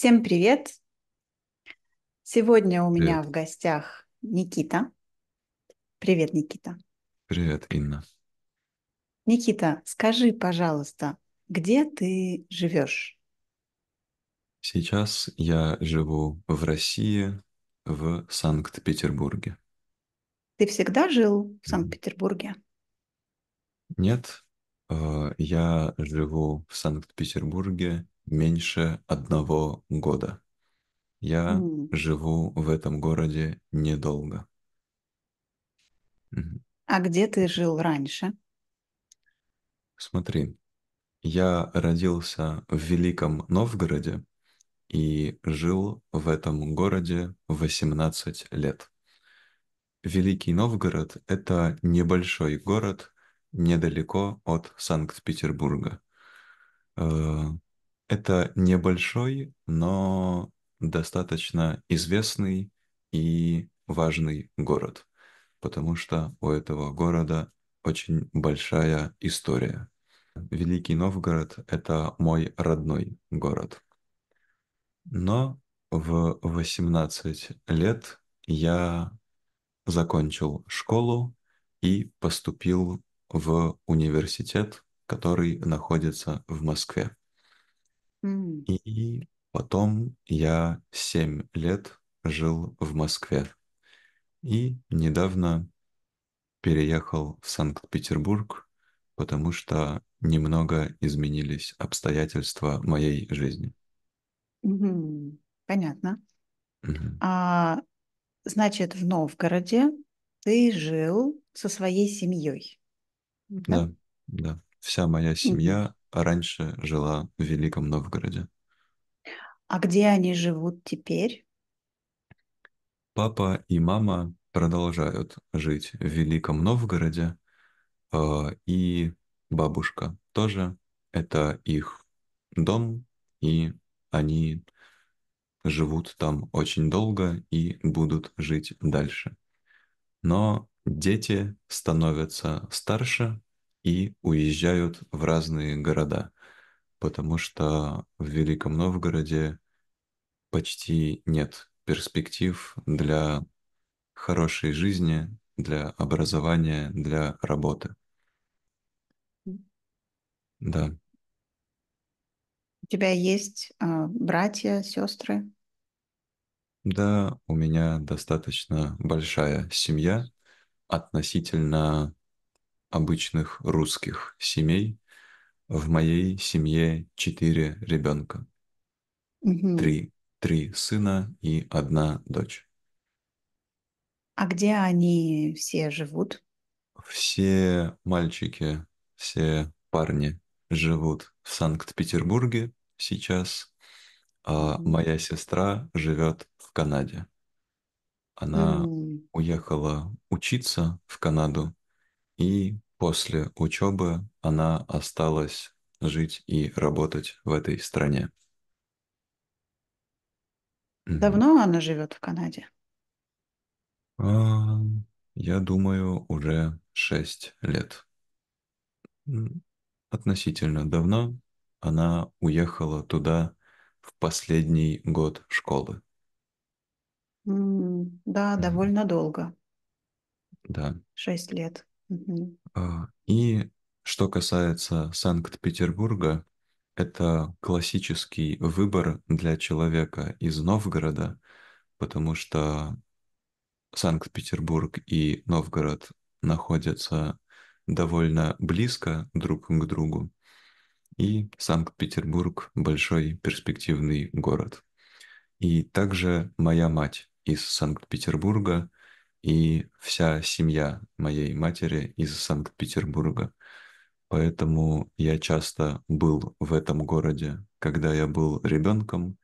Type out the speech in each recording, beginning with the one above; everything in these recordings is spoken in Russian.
Всем привет! Сегодня у привет. меня в гостях Никита. Привет, Никита. Привет, Инна. Никита, скажи, пожалуйста, где ты живешь? Сейчас я живу в России, в Санкт-Петербурге. Ты всегда жил в Санкт-Петербурге? Нет, э, я живу в Санкт-Петербурге меньше одного года. Я mm. живу в этом городе недолго. А где ты жил раньше? Смотри, я родился в Великом Новгороде и жил в этом городе 18 лет. Великий Новгород — это небольшой город недалеко от Санкт-Петербурга. Э, это небольшой, но достаточно известный и важный город, потому что у этого города очень большая история. Великий Новгород – это мой родной город. Но в 18 лет я закончил школу и поступил в университет, который находится в Москве. И потом я семь лет жил в Москве. И недавно переехал в Санкт-Петербург, потому что немного изменились обстоятельства моей жизни. Понятно. Мгм. А, значит, в Новгороде ты жил со своей семьей, да? Да, да. Вся моя семья раньше жила в Великом Новгороде. А где они живут теперь? Папа и мама продолжают жить в Великом Новгороде, а, и бабушка тоже. Это их дом, и они живут там очень долго и будут жить дальше. Но дети становятся старше, и уезжают в разные города, потому что в Великом Новгороде почти нет перспектив для хорошей жизни, для образования, для работы. Да. У тебя есть э, братья, сестры? Да, у меня достаточно большая семья, относительно обычных русских семей. В моей семье четыре ребенка. Мгм. Три. Три сына и одна дочь. А где они все живут? Все мальчики, все парни живут в Санкт-Петербурге сейчас, а М. моя сестра живет в Канаде. Она М, уехала учиться в Канаду и после учебы она осталась жить и работать в этой стране. Давно mm-hmm. она живет в Канаде? А, я думаю, уже шесть лет. Относительно давно она уехала туда в последний год школы. Mm, да, mm-hmm. довольно долго. Да. Шесть лет. А, и что касается Санкт-Петербурга, это классический выбор для человека из Новгорода, потому что Санкт-Петербург и Новгород находятся довольно близко друг к другу. И Санкт-Петербург – большой перспективный город. И также моя мать из Санкт-Петербурга, и вся семья моей матери из Санкт-Петербурга. Поэтому я часто был в этом городе, когда я был ребенком,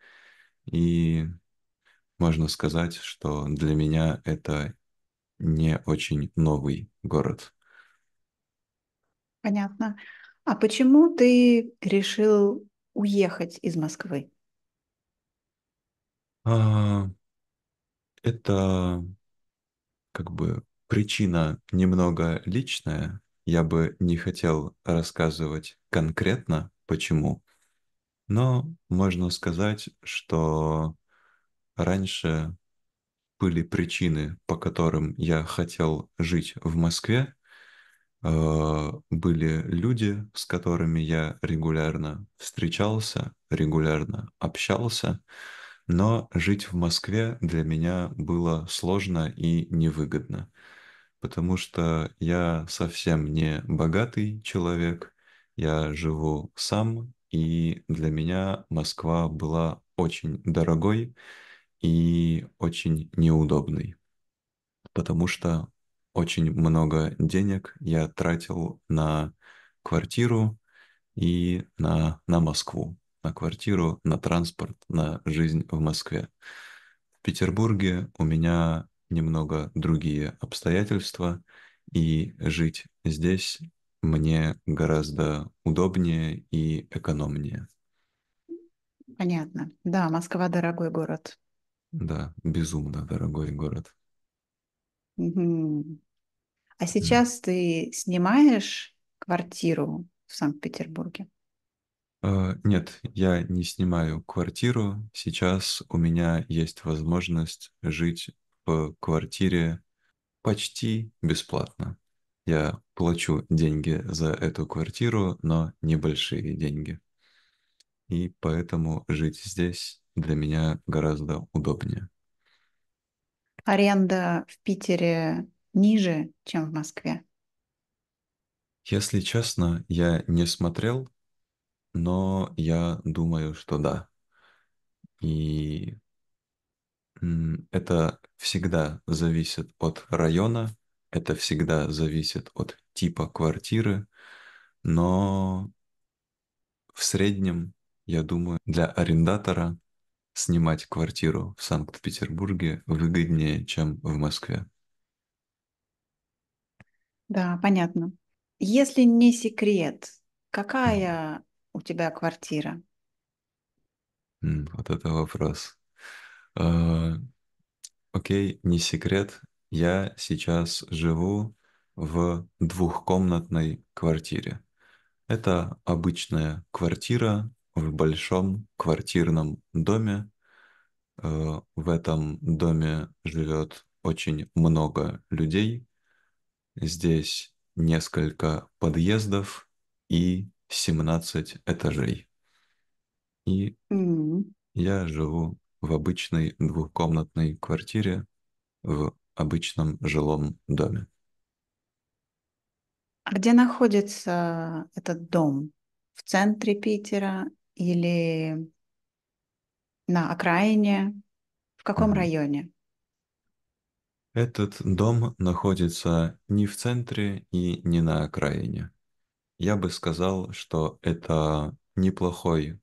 и можно сказать, что для меня это не очень новый город. Понятно. А почему ты решил уехать из Москвы? А, это как бы причина немного личная. Я бы не хотел рассказывать конкретно, почему. Но можно сказать, что раньше были причины, по которым я хотел жить в Москве. Э, были люди, с которыми я регулярно встречался, регулярно общался. Но жить в Москве для меня было сложно и невыгодно, потому что я совсем не богатый человек, я живу сам, и для меня Москва была очень дорогой и очень неудобной, потому что очень много денег я тратил на квартиру и на, на Москву на квартиру, на транспорт, на жизнь в Москве. В Петербурге у меня немного другие обстоятельства, и жить здесь мне гораздо удобнее и экономнее. Понятно. Да, Москва дорогой город. Да, безумно дорогой город. А сейчас да. ты снимаешь квартиру в Санкт-Петербурге? Э, нет, я не снимаю квартиру. Сейчас у меня есть возможность жить в квартире почти бесплатно. Я плачу деньги за эту квартиру, но небольшие деньги. И поэтому жить здесь для меня гораздо удобнее. Аренда в Питере ниже, чем в Москве? Если честно, я не смотрел, но я думаю, что да. И это всегда зависит от района, это всегда зависит от типа квартиры, но в среднем, я думаю, для арендатора снимать квартиру в Санкт-Петербурге выгоднее, чем в Москве. Да, понятно. Если не секрет, какая у тебя квартира? Вот это вопрос. А, окей, не секрет. Я сейчас живу в двухкомнатной квартире. Это обычная квартира в большом квартирном доме. А, в этом доме живет очень много людей. Здесь несколько подъездов и 17 этажей. И mm-hmm. я живу в обычной двухкомнатной квартире в обычном жилом доме. А где находится этот дом? В центре Питера или на окраине? В каком mm-hmm. районе? Этот дом находится не в центре и не на окраине. Я бы сказал, что это неплохой,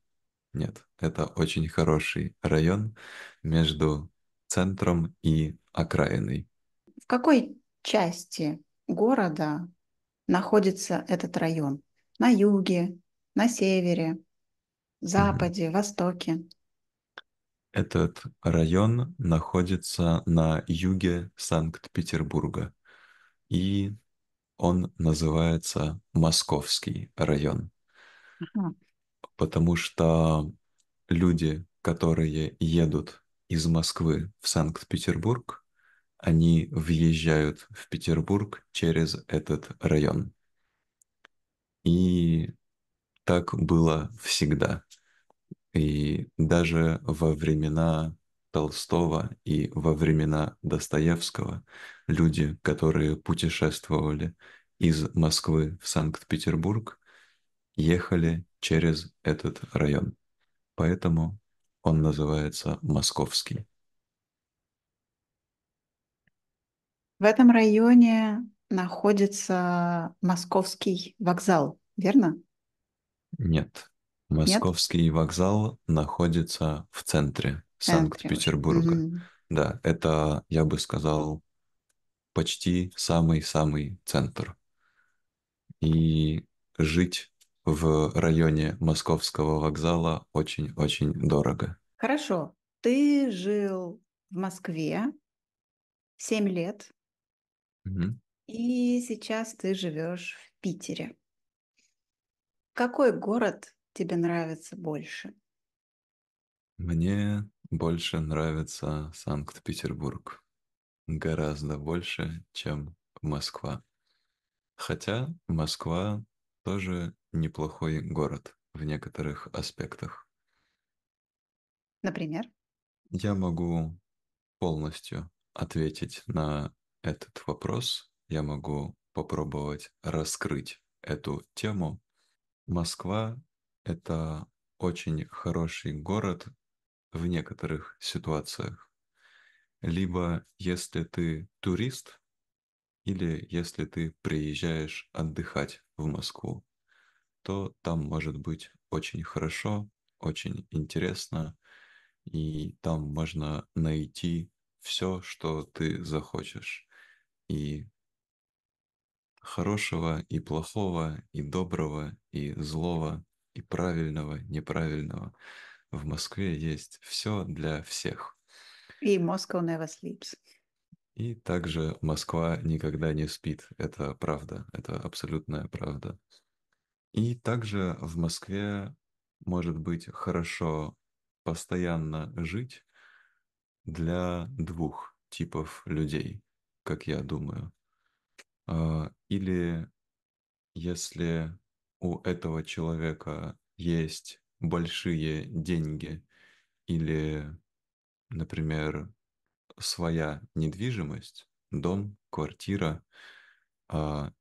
нет, это очень хороший район между центром и окраиной. В какой части города находится этот район? На юге, на севере, западе, mm востоке? Этот район находится на юге Санкт-Петербурга и он называется Московский район. Потому что люди, которые едут из Москвы в Санкт-Петербург, они въезжают в Петербург через этот район. И так было всегда. И даже во времена Толстого и во времена Достоевского люди, которые путешествовали из Москвы в Санкт-Петербург, ехали через этот район. Поэтому он называется Московский. В этом районе находится Московский вокзал, верно? Нет. Московский Нет? вокзал находится в центре Санкт-Петербурга. Mm-hmm. Да, это, я бы сказал, почти самый-самый центр. И жить в районе Московского вокзала очень-очень дорого. Хорошо. Ты жил в Москве 7 лет. Угу. И сейчас ты живешь в Питере. Какой город тебе нравится больше? Мне больше нравится Санкт-Петербург. Гораздо больше, чем Москва. Хотя Москва тоже неплохой город в некоторых аспектах. Например? Я могу полностью ответить на этот вопрос. Я могу попробовать раскрыть эту тему. Москва — это очень хороший город в некоторых ситуациях. Либо если ты турист, или если ты приезжаешь отдыхать в Москву, то там может быть очень хорошо, очень интересно, и там можно найти все, что ты захочешь. И хорошего, и плохого, и доброго, и злого, и правильного, неправильного в Москве есть все для всех. И Moscow never sleeps. И также Москва никогда не спит. Это правда, это абсолютная правда. И также в Москве может быть хорошо постоянно жить для двух типов людей, как я думаю. А, или если у этого человека есть большие деньги или, например, своя недвижимость, дом, квартира, а,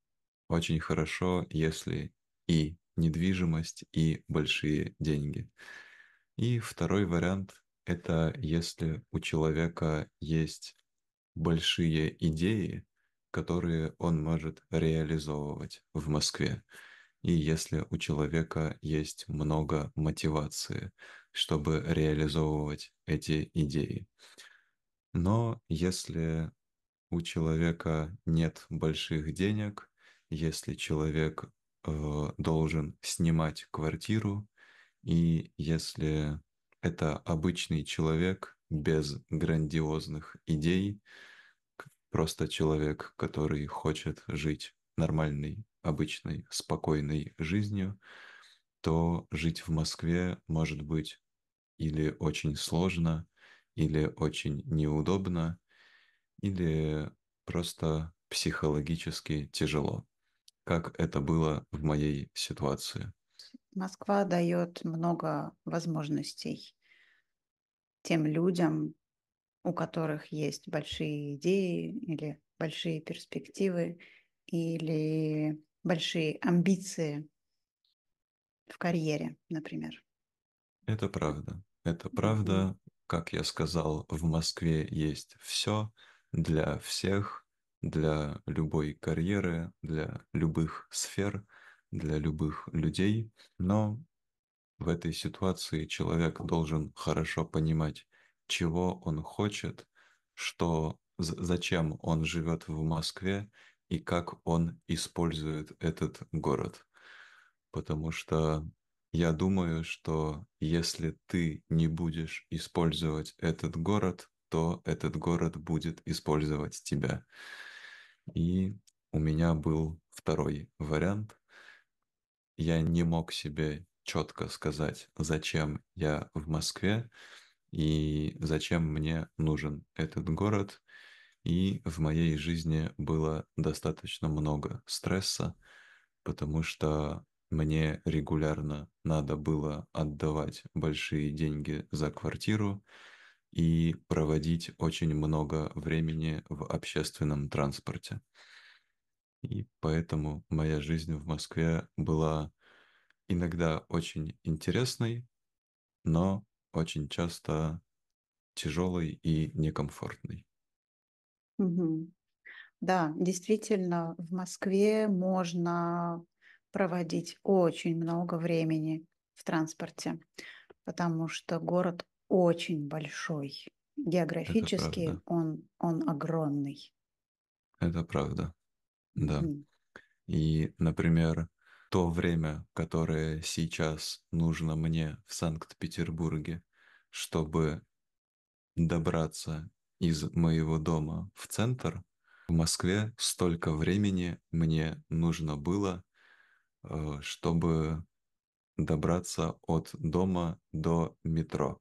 очень хорошо, если и недвижимость, и большие деньги. И второй вариант — это если у человека есть большие идеи, которые он может реализовывать в Москве и если у человека есть много мотивации, чтобы реализовывать эти идеи. Но если у человека нет больших денег, если человек э, должен снимать квартиру, и если это обычный человек без грандиозных идей, просто человек, который хочет жить нормальной, обычной, спокойной жизнью, то жить в Москве может быть или очень сложно, или очень неудобно, или просто психологически тяжело, как это было в моей ситуации. Москва дает много возможностей тем людям, у которых есть большие идеи или большие перспективы, или большие амбиции в карьере, например. Это правда. Это правда. Как я сказал, в Москве есть все для всех, для любой карьеры, для любых сфер, для любых людей. Но в этой ситуации человек должен хорошо понимать, чего он хочет, что зачем он живет в Москве и как он использует этот город. Потому что я думаю, что если ты не будешь использовать этот город, то этот город будет использовать тебя. И у меня был второй вариант. Я не мог себе четко сказать, зачем я в Москве и зачем мне нужен этот город. И в моей жизни было достаточно много стресса, потому что мне регулярно надо было отдавать большие деньги за квартиру и проводить очень много времени в общественном транспорте. И поэтому моя жизнь в Москве была иногда очень интересной, но очень часто тяжелой и некомфортной. Угу. Да, действительно, в Москве можно проводить очень много времени в транспорте, потому что город очень большой. Географически он, он огромный. Это правда, да. Угу. И, например, то время, которое сейчас нужно мне в Санкт-Петербурге, чтобы добраться из моего дома в центр, в Москве столько времени мне нужно было, э, чтобы добраться от дома до метро.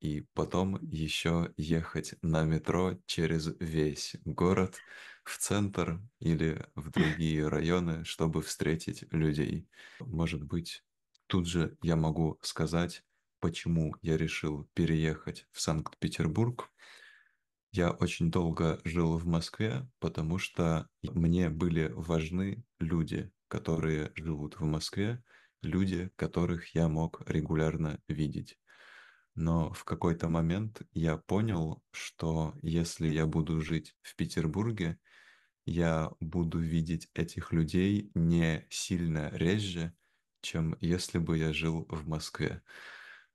И потом еще ехать на метро через весь город в центр или в другие районы, чтобы встретить людей. Может быть, тут же я могу сказать, почему я решил переехать в Санкт-Петербург. Я очень долго жил в Москве, потому что мне были важны люди, которые живут в Москве, люди, которых я мог регулярно видеть. Но в какой-то момент я понял, что если я буду жить в Петербурге, я буду видеть этих людей не сильно реже, чем если бы я жил в Москве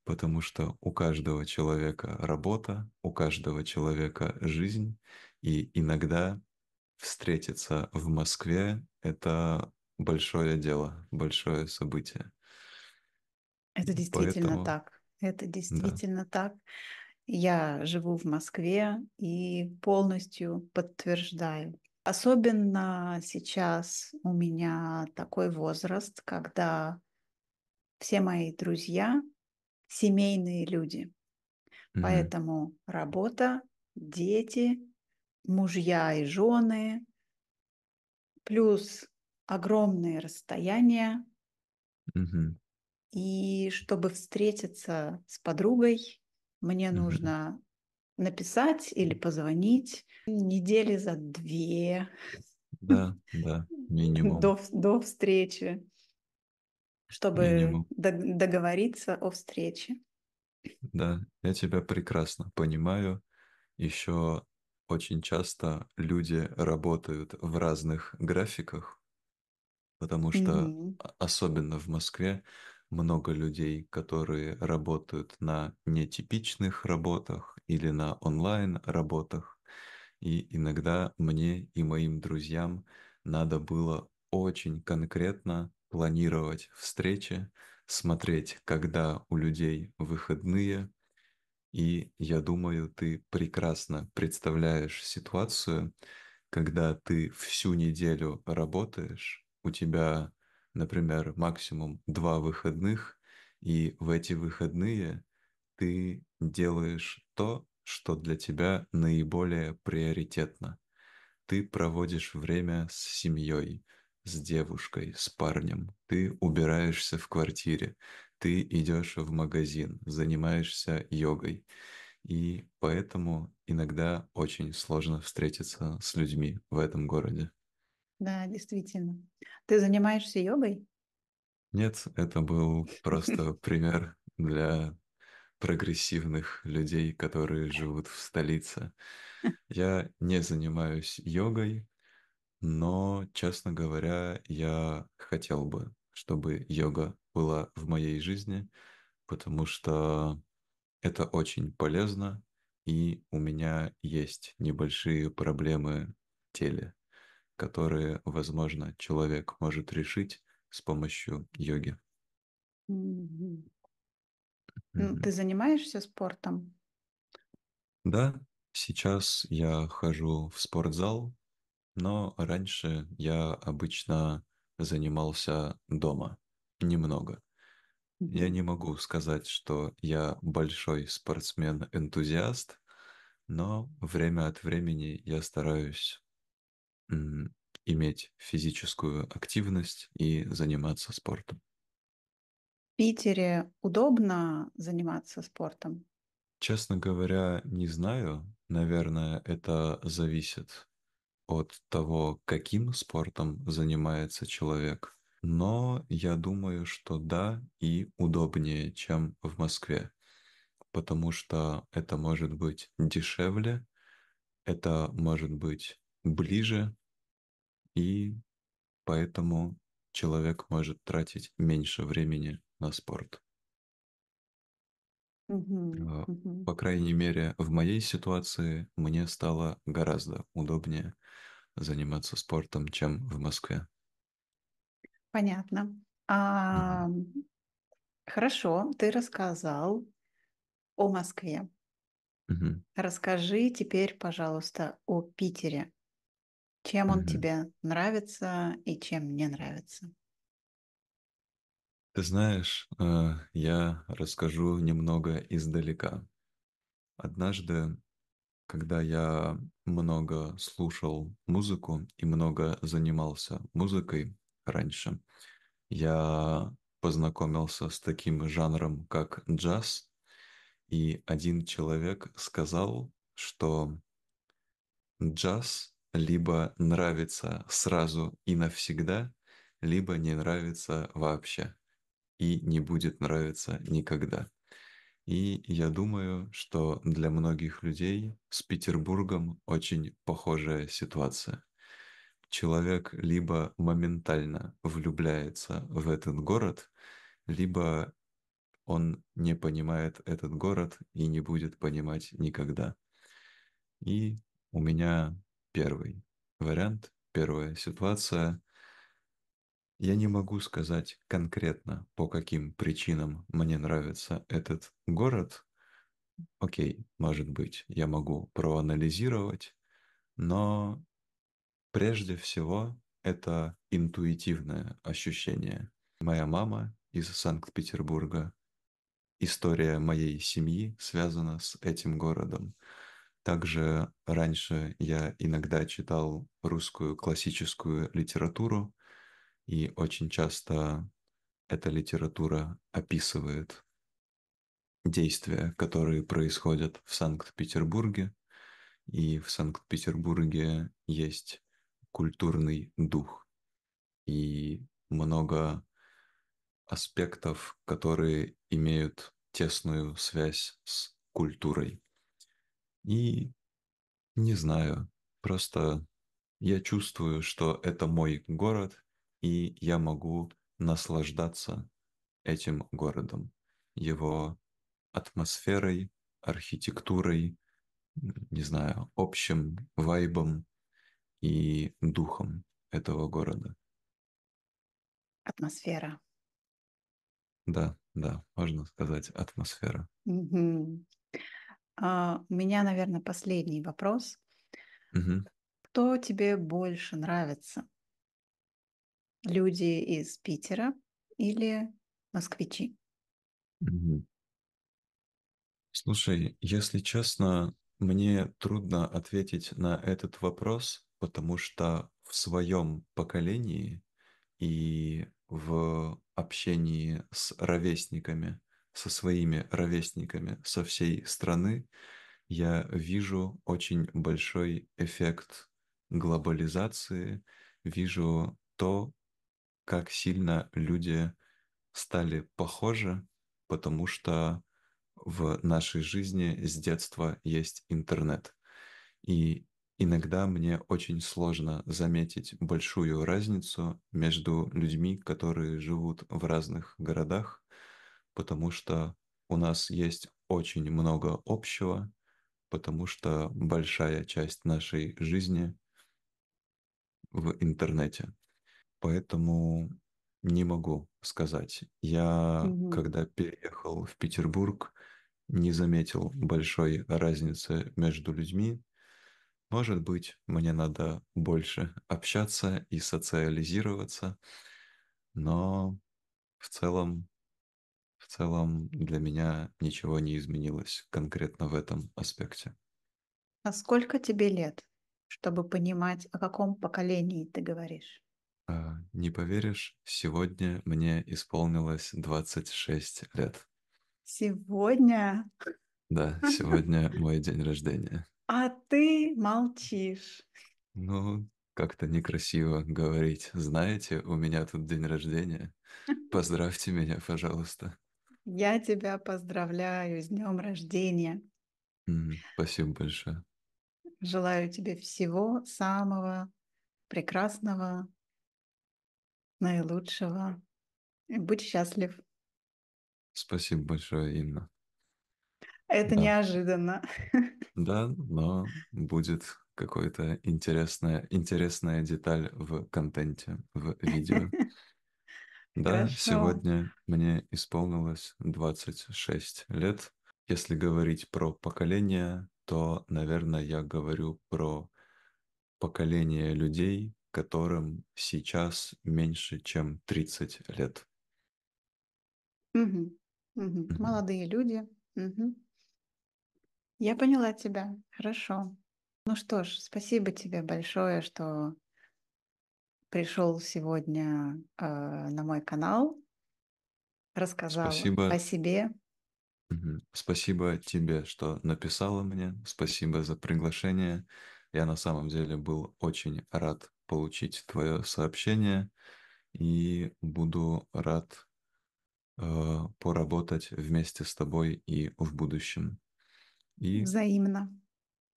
потому что у каждого человека работа, у каждого человека жизнь, и иногда встретиться в Москве — это большое дело, большое событие. Это действительно Поэтому... так. Это действительно да. так. Я живу в Москве и полностью подтверждаю. Особенно сейчас у меня такой возраст, когда все мои друзья семейные люди. Mm-hmm. Поэтому работа, дети, мужья и жены, плюс огромные расстояния. Mm-hmm. И чтобы встретиться с подругой, мне mm-hmm. нужно написать или позвонить недели за две. Да, да, минимум. До, до встречи чтобы договориться о встрече. Да, я тебя прекрасно понимаю. Еще очень часто люди работают в разных графиках, потому что mm-hmm. особенно в Москве много людей, которые работают на нетипичных работах или на онлайн работах. И иногда мне и моим друзьям надо было очень конкретно планировать встречи, смотреть, когда у людей выходные. И я думаю, ты прекрасно представляешь ситуацию, когда ты всю неделю работаешь, у тебя, например, максимум два выходных, и в эти выходные ты делаешь то, что для тебя наиболее приоритетно. Ты проводишь время с семьей, с девушкой, с парнем, ты убираешься в квартире, ты идешь в магазин, занимаешься йогой. И поэтому иногда очень сложно встретиться с людьми в этом городе. Да, действительно. Ты занимаешься йогой? Нет, это был просто пример для прогрессивных людей, которые живут в столице. Я не занимаюсь йогой, но, честно говоря, я хотел бы, чтобы йога была в моей жизни, потому что это очень полезно, и у меня есть небольшие проблемы в теле, которые, возможно, человек может решить с помощью йоги. Mm-hmm. Mm-hmm. Ты занимаешься спортом? Да, сейчас я хожу в спортзал, но раньше я обычно занимался дома немного. Я не могу сказать, что я большой спортсмен-энтузиаст, но время от времени я стараюсь иметь физическую активность и заниматься спортом. В Питере удобно заниматься спортом? Честно говоря, не знаю. Наверное, это зависит от того, каким спортом занимается человек. Но я думаю, что да, и удобнее, чем в Москве, потому что это может быть дешевле, это может быть ближе, и поэтому человек может тратить меньше времени на спорт. Угу, По крайней мере, в моей ситуации мне стало гораздо удобнее заниматься спортом, чем в Москве. Понятно. А, угу. Хорошо, ты рассказал о Москве. Угу. Расскажи теперь, пожалуйста, о Питере. Чем он тебе нравится и чем не нравится? Ты знаешь, э, я расскажу немного издалека. Однажды, когда я много слушал музыку и много занимался музыкой раньше, я познакомился с таким жанром, как джаз, и один человек сказал, что джаз либо нравится сразу и навсегда, либо не нравится вообще и не будет нравиться никогда. И я думаю, что для многих людей с Петербургом очень похожая ситуация. Человек либо моментально влюбляется в этот город, либо он не понимает этот город и не будет понимать никогда. И у меня первый вариант, первая ситуация. Я не могу сказать конкретно, по каким причинам мне нравится этот город. Окей, может быть, я могу проанализировать, но прежде всего это интуитивное ощущение. Моя мама из Санкт-Петербурга. История моей семьи связана с этим городом. Также раньше я иногда читал русскую классическую литературу, и очень часто эта литература описывает действия, которые происходят в Санкт-Петербурге. И в Санкт-Петербурге есть культурный дух. И много аспектов, которые имеют тесную связь с культурой. И не знаю, просто я чувствую, что это мой город, и я могу наслаждаться этим городом, его атмосферой, архитектурой, не знаю, общим вайбом и духом этого города. Атмосфера. Да, да, можно сказать атмосфера. А, у меня, наверное, последний вопрос. Кто тебе больше нравится? люди из Питера или москвичи. Слушай, если честно, мне трудно ответить на этот вопрос, потому что в своем поколении и в общении с ровесниками, со своими ровесниками со всей страны, я вижу очень большой эффект глобализации, вижу то, как сильно люди стали похожи, потому что в нашей жизни с детства есть интернет. И иногда мне очень сложно заметить большую разницу между людьми, которые живут в разных городах, потому что у нас есть очень много общего, потому что большая часть нашей жизни в интернете поэтому не могу сказать. Я, угу. когда переехал в Петербург, не заметил большой разницы между людьми. Может быть, мне надо больше общаться и социализироваться, но в целом, в целом для меня ничего не изменилось конкретно в этом аспекте. А сколько тебе лет, чтобы понимать, о каком поколении ты говоришь? А, не поверишь, сегодня мне исполнилось 26 лет. Сегодня? Да, сегодня мой день рождения. А ты молчишь. Ну, как-то некрасиво говорить. Знаете, у меня тут день рождения. Поздравьте меня, пожалуйста. Я тебя поздравляю с днем рождения. Спасибо большое. Желаю тебе всего самого прекрасного, наилучшего. И будь счастлив. Спасибо большое, Инна. Это да. неожиданно. Да, но будет какая-то интересная, интересная деталь в контенте, в видео. Да, Хорошо. сегодня мне исполнилось 26 лет. Если говорить про поколение, то, наверное, я говорю про поколение людей, которым сейчас меньше, чем 30 лет. Угу. Угу. Угу. Молодые люди. Угу. Я поняла тебя. Хорошо. Ну что ж, спасибо тебе большое, что пришел сегодня э, на мой канал, рассказал спасибо. о себе. Спасибо тебе, что написала мне. Спасибо за приглашение. Я на самом деле был очень рад получить твое сообщение и буду рад э, поработать вместе с тобой и в будущем. И, Взаимно.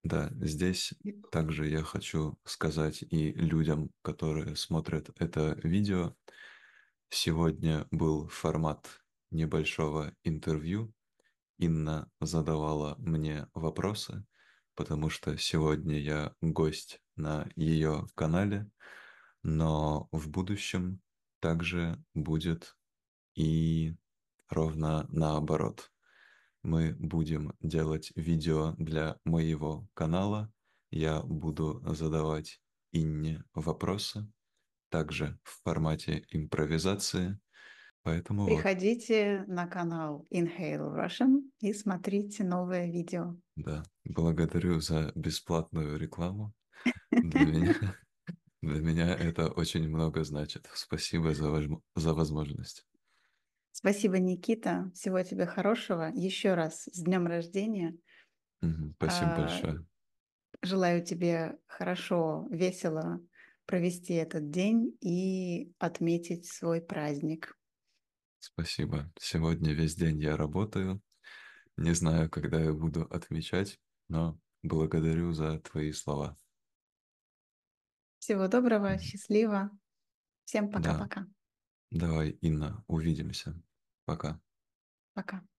Да, здесь также я хочу сказать и людям, которые смотрят это видео, сегодня был формат небольшого интервью. Инна задавала мне вопросы, потому что сегодня я гость на ее канале, но в будущем также будет и ровно наоборот. Мы будем делать видео для моего канала. Я буду задавать Инне вопросы, также в формате импровизации – Поэтому Приходите вот. на канал Inhale Russian и смотрите новое видео. Да, благодарю за бесплатную рекламу. Для меня, для меня это очень много значит. Спасибо за, за возможность. Спасибо, Никита. Всего тебе хорошего. Еще раз с днем рождения. спасибо а, большое. Желаю тебе хорошо, весело провести этот день и отметить свой праздник. Спасибо. Сегодня весь день я работаю. Не знаю, когда я буду отвечать, но благодарю за твои слова. Всего доброго, счастливо. Всем пока-пока. Да. Давай, Инна, увидимся. Пока. Пока.